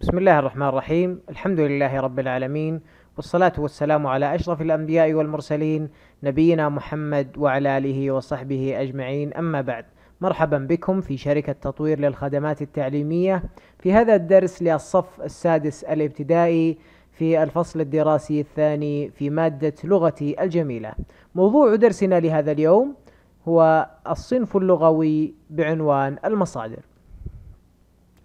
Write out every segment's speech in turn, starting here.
بسم الله الرحمن الرحيم الحمد لله رب العالمين والصلاة والسلام على أشرف الأنبياء والمرسلين نبينا محمد وعلى آله وصحبه أجمعين أما بعد مرحبا بكم في شركة تطوير للخدمات التعليمية في هذا الدرس للصف السادس الابتدائي في الفصل الدراسي الثاني في مادة لغتي الجميلة موضوع درسنا لهذا اليوم هو الصنف اللغوي بعنوان المصادر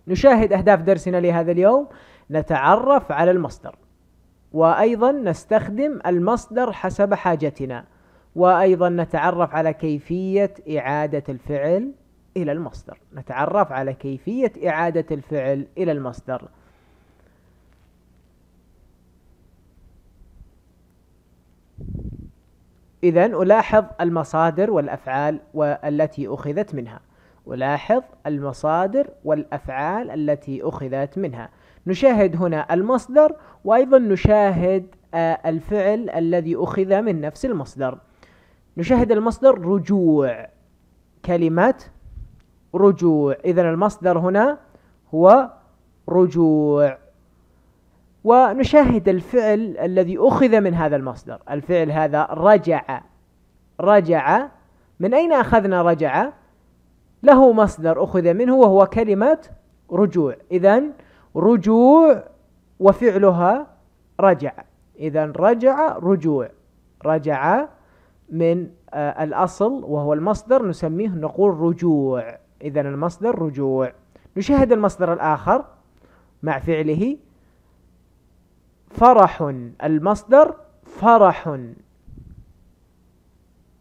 نشاهد أهداف درسنا لهذا اليوم نتعرف على المصدر وأيضا نستخدم المصدر حسب حاجتنا وأيضا نتعرف على كيفية إعادة الفعل إلى المصدر نتعرف على كيفية إعادة الفعل إلى المصدر إذا ألاحظ المصادر والأفعال والتي أخذت منها ألاحظ المصادر والأفعال التي أخذت منها نشاهد هنا المصدر وأيضا نشاهد آه، الفعل الذي أخذ من نفس المصدر نشاهد المصدر رجوع كلمة رجوع إذا المصدر هنا هو رجوع ونشاهد الفعل الذي أخذ من هذا المصدر الفعل هذا رجع رجع من أين أخذنا رجع له مصدر أخذ منه وهو كلمة رجوع إذا رجوع وفعلها رجع إذا رجع رجوع رجع من آه الأصل وهو المصدر نسميه نقول رجوع إذا المصدر رجوع نشاهد المصدر الآخر مع فعله فرح المصدر فرح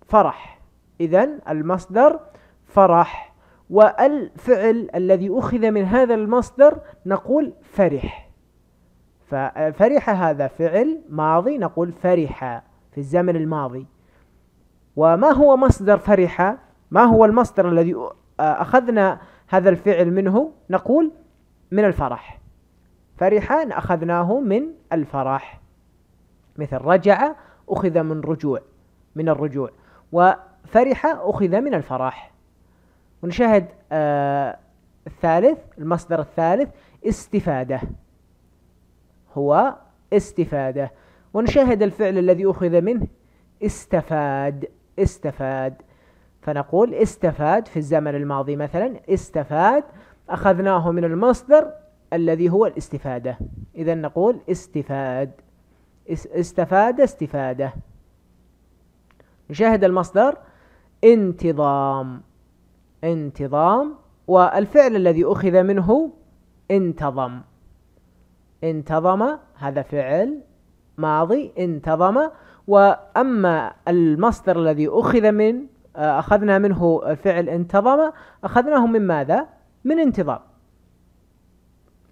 فرح إذا المصدر فرح والفعل الذي أخذ من هذا المصدر نقول فرح ففرح هذا فعل ماضي نقول فرح في الزمن الماضي وما هو مصدر فرح ما هو المصدر الذي أخذنا هذا الفعل منه نقول من الفرح فرحان أخذناه من الفرح مثل رجع أخذ من رجوع من الرجوع وفرح أخذ من الفرح ونشاهد آه الثالث المصدر الثالث استفادة هو استفادة ونشاهد الفعل الذي أخذ منه استفاد استفاد فنقول استفاد في الزمن الماضي مثلا استفاد أخذناه من المصدر الذي هو الاستفادة إذا نقول استفاد استفاد استفادة نشاهد المصدر انتظام انتظام والفعل الذي أخذ منه انتظم انتظم هذا فعل ماضي انتظم وأما المصدر الذي أخذ من آه، أخذنا منه فعل انتظم أخذناه من ماذا؟ من انتظام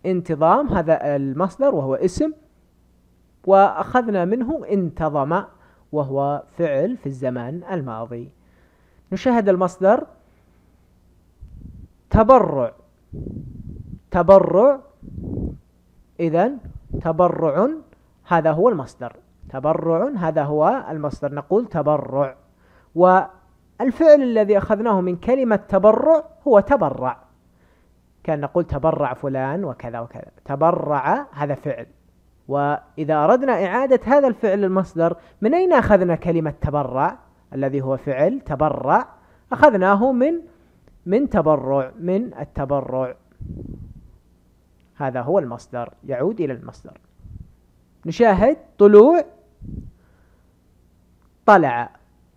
انتظام هذا المصدر وهو اسم وأخذنا منه انتظم وهو فعل في الزمان الماضي نشاهد المصدر تبرع تبرع إذا تبرع هذا هو المصدر تبرع هذا هو المصدر نقول تبرع والفعل الذي أخذناه من كلمة تبرع هو تبرع كان نقول تبرع فلان وكذا وكذا تبرع هذا فعل وإذا أردنا إعادة هذا الفعل المصدر من أين أخذنا كلمة تبرع الذي هو فعل تبرع أخذناه من من تبرع من التبرع هذا هو المصدر يعود إلى المصدر نشاهد طلوع طلع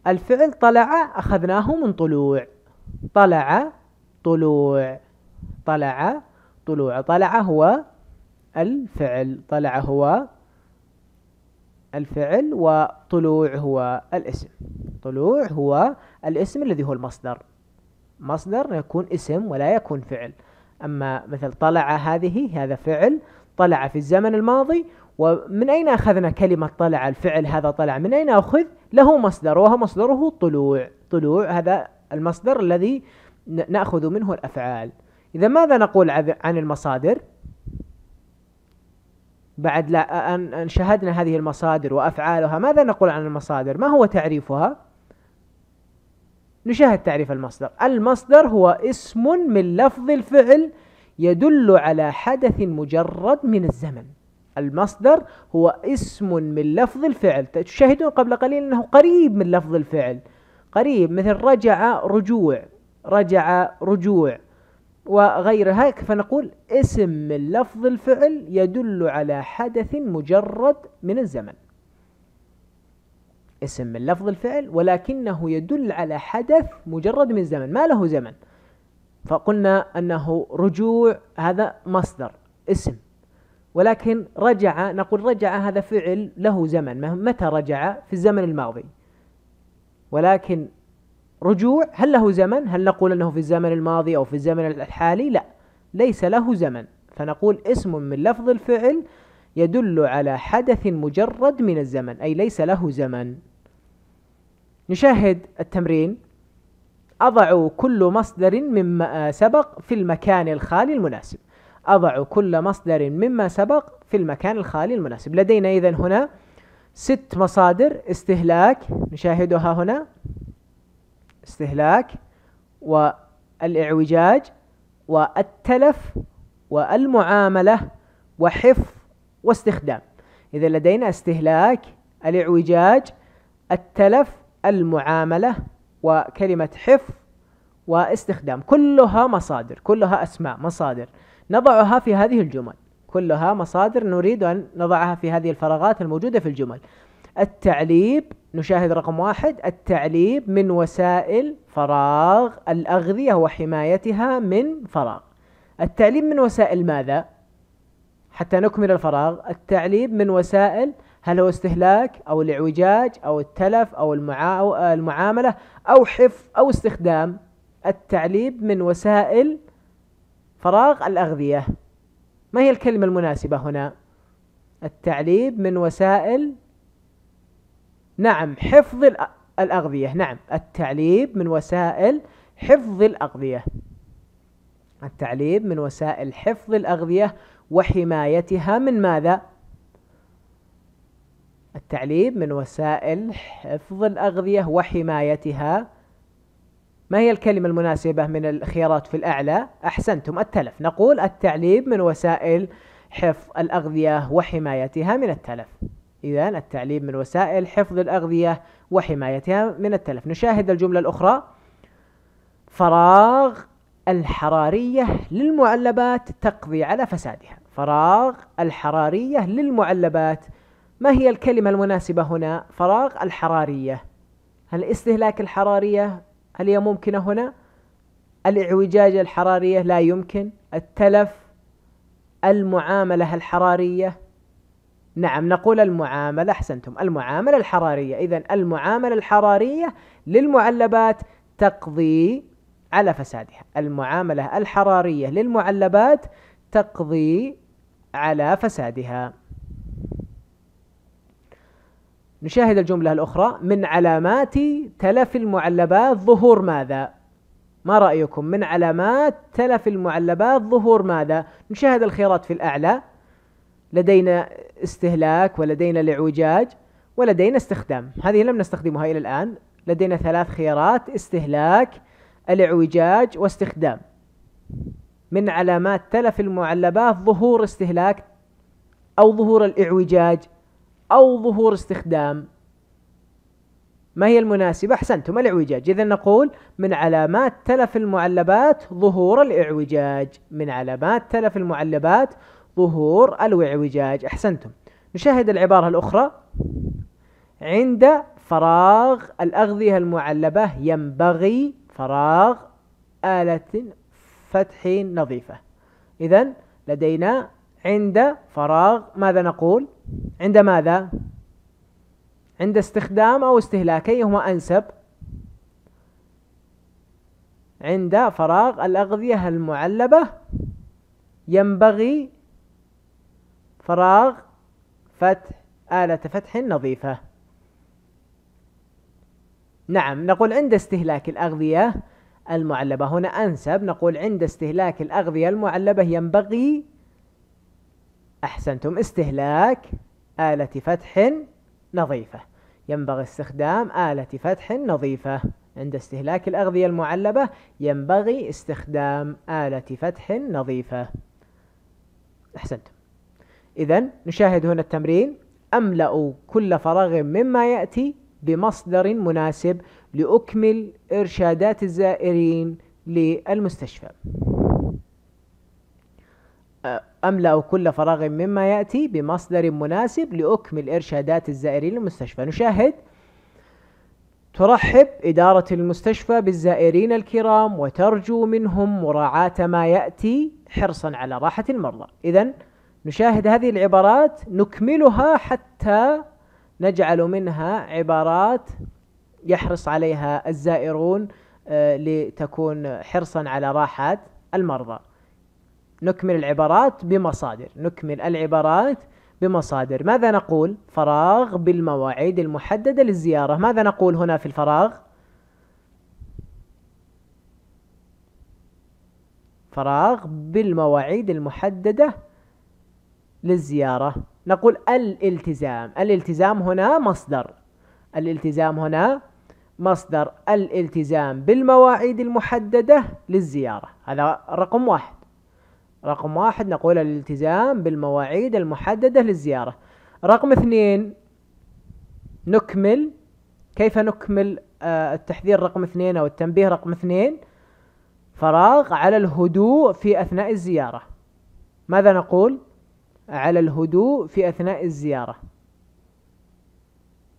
الفعل طلع أخذناه من طلوع طلع طلوع طلع طلوع طلع هو الفعل طلع هو الفعل وطلوع هو الاسم طلوع هو الاسم الذي هو المصدر مصدر يكون اسم ولا يكون فعل أما مثل طلع هذه هذا فعل طلع في الزمن الماضي ومن أين أخذنا كلمة طلع الفعل هذا طلع من أين أخذ له مصدر وهو مصدره طلوع طلوع هذا المصدر الذي نأخذ منه الأفعال إذا ماذا نقول عن المصادر؟ بعد لا أن شهدنا هذه المصادر وأفعالها ماذا نقول عن المصادر؟ ما هو تعريفها؟ نشاهد تعريف المصدر المصدر هو اسم من لفظ الفعل يدل على حدث مجرد من الزمن المصدر هو اسم من لفظ الفعل تشاهدون قبل قليل أنه قريب من لفظ الفعل قريب مثل رجع رجوع رجع رجوع وغيرها فنقول اسم من لفظ الفعل يدل على حدث مجرد من الزمن اسم من لفظ الفعل ولكنه يدل على حدث مجرد من الزمن ما له زمن فقلنا أنه رجوع هذا مصدر اسم ولكن رجع نقول رجع هذا فعل له زمن متى رجع في الزمن الماضي ولكن رجوع هل له زمن هل نقول أنه في الزمن الماضي أو في الزمن الحالي لا ليس له زمن فنقول اسم من لفظ الفعل يدل على حدث مجرد من الزمن أي ليس له زمن نشاهد التمرين أضع كل مصدر مما سبق في المكان الخالي المناسب أضع كل مصدر مما سبق في المكان الخالي المناسب لدينا إذن هنا ست مصادر استهلاك نشاهدها هنا الاستهلاك والاعوجاج والتلف والمعاملة وحفظ واستخدام إذا لدينا استهلاك الاعوجاج التلف المعاملة وكلمة حفظ واستخدام كلها مصادر كلها أسماء مصادر نضعها في هذه الجمل كلها مصادر نريد أن نضعها في هذه الفراغات الموجودة في الجمل التعليب نشاهد رقم واحد التعليب من وسائل فراغ الأغذية وحمايتها من فراغ التعليب من وسائل ماذا؟ حتى نكمل الفراغ التعليب من وسائل هل هو استهلاك أو الإعوجاج أو التلف أو المعا... المعاملة أو حفظ أو استخدام التعليب من وسائل فراغ الأغذية ما هي الكلمة المناسبة هنا؟ التعليب من وسائل نعم حفظ الأغذية نعم التعليب من وسائل حفظ الأغذية التعليب من وسائل حفظ الأغذية وحمايتها من ماذا؟ التعليب من وسائل حفظ الأغذية وحمايتها ما هي الكلمة المناسبة من الخيارات في الأعلى؟ أحسنتم التلف نقول التعليب من وسائل حفظ الأغذية وحمايتها من التلف إذا التعليم من وسائل حفظ الأغذية وحمايتها من التلف نشاهد الجملة الأخرى فراغ الحرارية للمعلبات تقضي على فسادها فراغ الحرارية للمعلبات ما هي الكلمة المناسبة هنا فراغ الحرارية هل استهلاك الحرارية هل هي ممكنة هنا الاعوجاج الحرارية لا يمكن التلف المعاملة الحرارية نعم نقول المعاملة أحسنتم المعاملة الحرارية إذا المعاملة الحرارية للمعلبات تقضي على فسادها المعاملة الحرارية للمعلبات تقضي على فسادها نشاهد الجملة الأخرى من علامات تلف المعلبات ظهور ماذا؟ ما رأيكم من علامات تلف المعلبات ظهور ماذا؟ نشاهد الخيارات في الأعلى لدينا استهلاك ولدينا الاعوجاج ولدينا استخدام هذه لم نستخدمها إلى الآن لدينا ثلاث خيارات استهلاك الاعوجاج واستخدام من علامات تلف المعلبات ظهور استهلاك أو ظهور الإعوجاج أو ظهور استخدام ما هي المناسبة؟ أحسنتم الإعوجاج إذا نقول من علامات تلف المعلبات ظهور الإعوجاج من علامات تلف المعلبات ظهور الوعوجاج أحسنتم نشاهد العبارة الأخرى عند فراغ الأغذية المعلبة ينبغي فراغ آلة فتح نظيفة إذا لدينا عند فراغ ماذا نقول عند ماذا عند استخدام أو استهلاك أيهما أنسب عند فراغ الأغذية المعلبة ينبغي فراغ فتح آلة فتح نظيفة نعم نقول عند استهلاك الأغذية المعلبة هنا أنسب نقول عند استهلاك الأغذية المعلبة ينبغي أحسنتم استهلاك آلة فتح نظيفة ينبغي استخدام آلة فتح نظيفة عند استهلاك الأغذية المعلبة ينبغي استخدام آلة فتح نظيفة أحسنتم إذا نشاهد هنا التمرين أملأ كل فراغ مما يأتي بمصدر مناسب لأكمل إرشادات الزائرين للمستشفى أملأ كل فراغ مما يأتي بمصدر مناسب لأكمل إرشادات الزائرين للمستشفى نشاهد ترحب إدارة المستشفى بالزائرين الكرام وترجو منهم مراعاة ما يأتي حرصا على راحة المرضى إذا نشاهد هذه العبارات نكملها حتى نجعل منها عبارات يحرص عليها الزائرون آه، لتكون حرصا على راحة المرضى نكمل العبارات بمصادر نكمل العبارات بمصادر ماذا نقول فراغ بالمواعيد المحددة للزيارة ماذا نقول هنا في الفراغ فراغ بالمواعيد المحددة للزيارة نقول الالتزام الالتزام هنا مصدر الالتزام هنا مصدر الالتزام بالمواعيد المحددة للزيارة هذا رقم واحد رقم واحد نقول الالتزام بالمواعيد المحددة للزيارة رقم اثنين نكمل كيف نكمل آه، التحذير رقم اثنين أو التنبيه رقم اثنين فراغ على الهدوء في أثناء الزيارة ماذا نقول؟ على الهدوء في أثناء الزيارة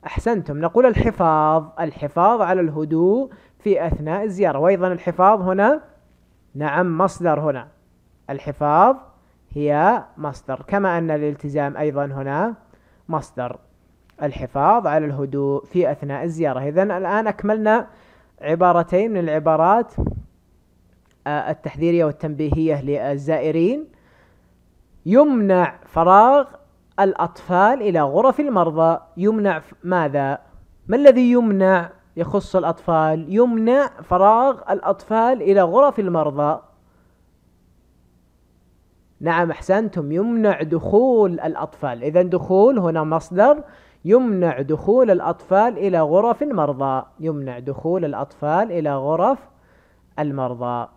أحسنتم نقول الحفاظ الحفاظ على الهدوء في أثناء الزيارة وأيضا الحفاظ هنا نعم مصدر هنا الحفاظ هي مصدر كما أن الالتزام أيضا هنا مصدر الحفاظ على الهدوء في أثناء الزيارة إذا الآن أكملنا عبارتين من العبارات آه، التحذيرية والتنبيهية للزائرين يمنع فراغ الأطفال إلى غرف المرضى يمنع ماذا؟ ما الذي يمنع يخص الأطفال؟ يمنع فراغ الأطفال إلى غرف المرضى نعم أحسنتم يمنع دخول الأطفال إذا دخول هنا مصدر يمنع دخول الأطفال إلى غرف المرضى يمنع دخول الأطفال إلى غرف المرضى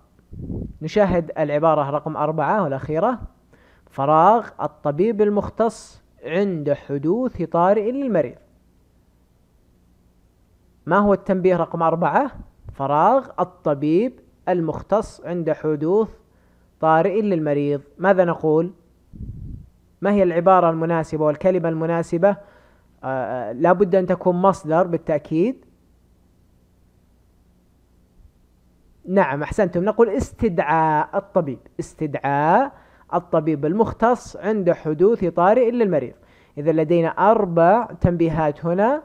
نشاهد العبارة رقم أربعة والأخيرة فراغ الطبيب المختص عند حدوث طارئ للمريض ما هو التنبيه رقم أربعة؟ فراغ الطبيب المختص عند حدوث طارئ للمريض ماذا نقول؟ ما هي العبارة المناسبة والكلمة المناسبة؟ آه, آه، لا بد أن تكون مصدر بالتأكيد نعم أحسنتم نقول استدعاء الطبيب استدعاء الطبيب المختص عند حدوث طارئ للمريض إذا لدينا أربع تنبيهات هنا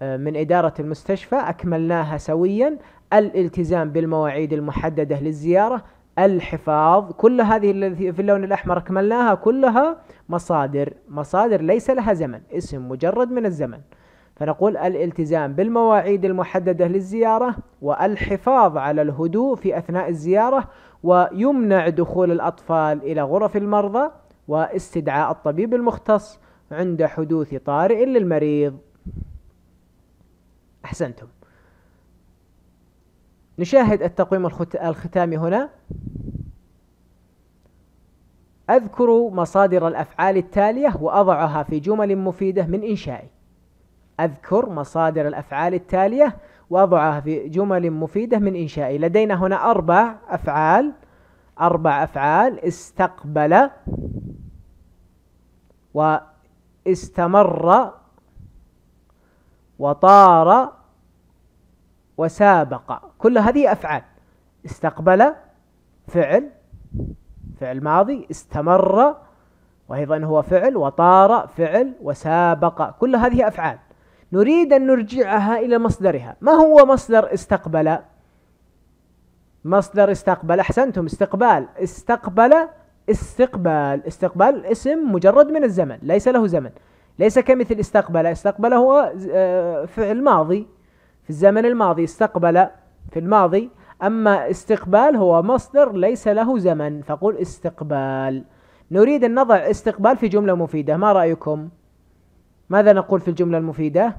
آه، من إدارة المستشفى أكملناها سويا الالتزام بالمواعيد المحددة للزيارة الحفاظ كل هذه التي في اللون الأحمر أكملناها كلها مصادر مصادر ليس لها زمن اسم مجرد من الزمن فنقول الالتزام بالمواعيد المحددة للزيارة والحفاظ على الهدوء في أثناء الزيارة ويمنع دخول الأطفال إلى غرف المرضى واستدعاء الطبيب المختص عند حدوث طارئ للمريض أحسنتم نشاهد التقويم الختامي هنا أذكر مصادر الأفعال التالية وأضعها في جمل مفيدة من إنشائي أذكر مصادر الأفعال التالية وأضعها في جمل مفيدة من إنشائي لدينا هنا أربع أفعال أربع أفعال استقبل واستمر وطار وسابق كل هذه أفعال استقبل فعل فعل ماضي استمر وأيضا هو فعل وطار فعل وسابق كل هذه أفعال نريد أن نرجعها إلى مصدرها ما هو مصدر استقبل مصدر استقبل أحسنتم استقبال استقبل استقبال استقبال اسم مجرد من الزمن ليس له زمن ليس كمثل استقبل استقبل هو آه، فعل ماضي في الزمن الماضي استقبل في الماضي أما استقبال هو مصدر ليس له زمن فقل استقبال نريد أن نضع استقبال في جملة مفيدة ما رأيكم؟ ماذا نقول في الجملة المفيدة؟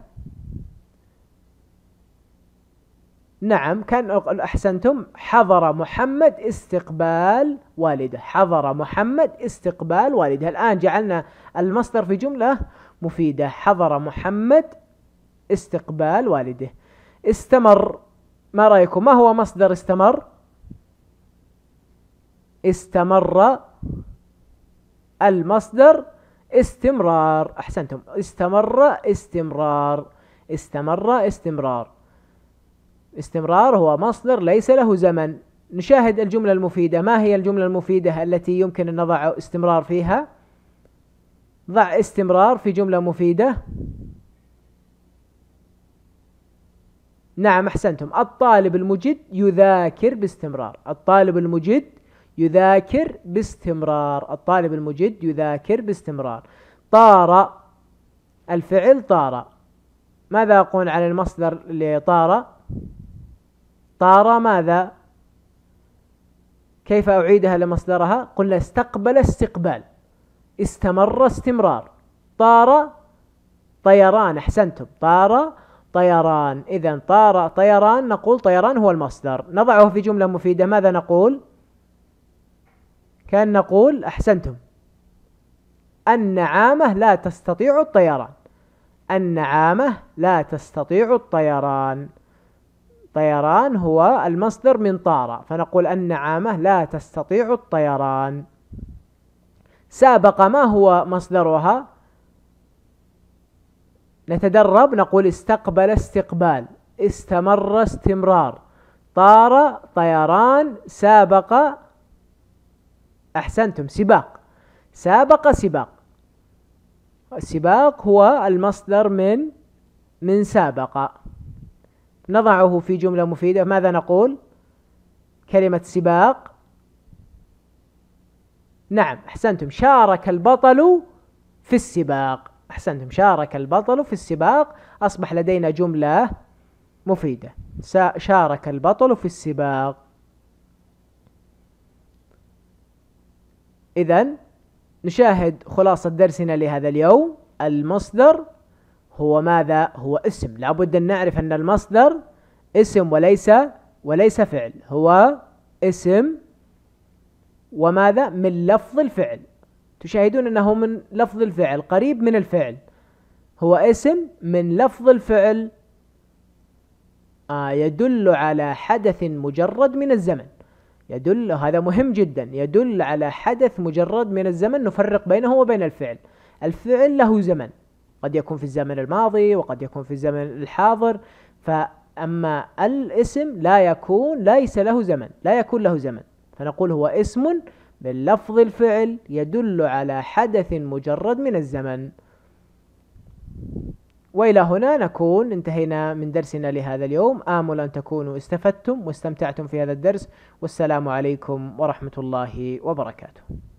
نعم كان أحسنتم حضر محمد استقبال والده حضر محمد استقبال والده الآن جعلنا المصدر في جملة مفيدة حضر محمد استقبال والده استمر ما رأيكم ما هو مصدر استمر استمر المصدر استمرار احسنتم استمر استمرار استمر استمرار استمرار هو مصدر ليس له زمن نشاهد الجملة المفيدة ما هي الجملة المفيدة التي يمكن أن نضع استمرار فيها ضع استمرار في جملة مفيدة نعم أحسنتم الطالب المجد يذاكر باستمرار الطالب المجد يذاكر باستمرار الطالب المجد يذاكر باستمرار طار الفعل طار ماذا أقول على المصدر لطار طار ماذا كيف أعيدها لمصدرها قلنا استقبل استقبال استمر استمرار طار طيران أحسنتم طار طيران إذا طار طيران نقول طيران هو المصدر نضعه في جملة مفيدة ماذا نقول؟ كأن نقول أحسنتم النعامة لا تستطيع الطيران النعامة لا تستطيع الطيران طيران هو المصدر من طار فنقول النعامة لا تستطيع الطيران سابق ما هو مصدرها نتدرب نقول استقبل استقبال استمر استمرار طار طيران سابق أحسنتم سباق سابق سباق السباق هو المصدر من من سابق نضعه في جملة مفيدة ماذا نقول كلمة سباق نعم أحسنتم شارك البطل في السباق أحسنتم شارك البطل في السباق أصبح لدينا جملة مفيدة شارك البطل في السباق إذا نشاهد خلاصة درسنا لهذا اليوم المصدر هو ماذا؟ هو اسم لابد أن نعرف أن المصدر اسم وليس وليس فعل هو اسم وماذا؟ من لفظ الفعل تشاهدون أنه من لفظ الفعل قريب من الفعل هو اسم من لفظ الفعل آه يدل على حدث مجرد من الزمن يدل هذا مهم جدا يدل على حدث مجرد من الزمن نفرق بينه وبين الفعل الفعل له زمن قد يكون في الزمن الماضي وقد يكون في الزمن الحاضر فأما الاسم لا يكون ليس له زمن لا يكون له زمن فنقول هو اسم من لفظ الفعل يدل على حدث مجرد من الزمن والى هنا نكون انتهينا من درسنا لهذا اليوم امل ان تكونوا استفدتم واستمتعتم في هذا الدرس والسلام عليكم ورحمه الله وبركاته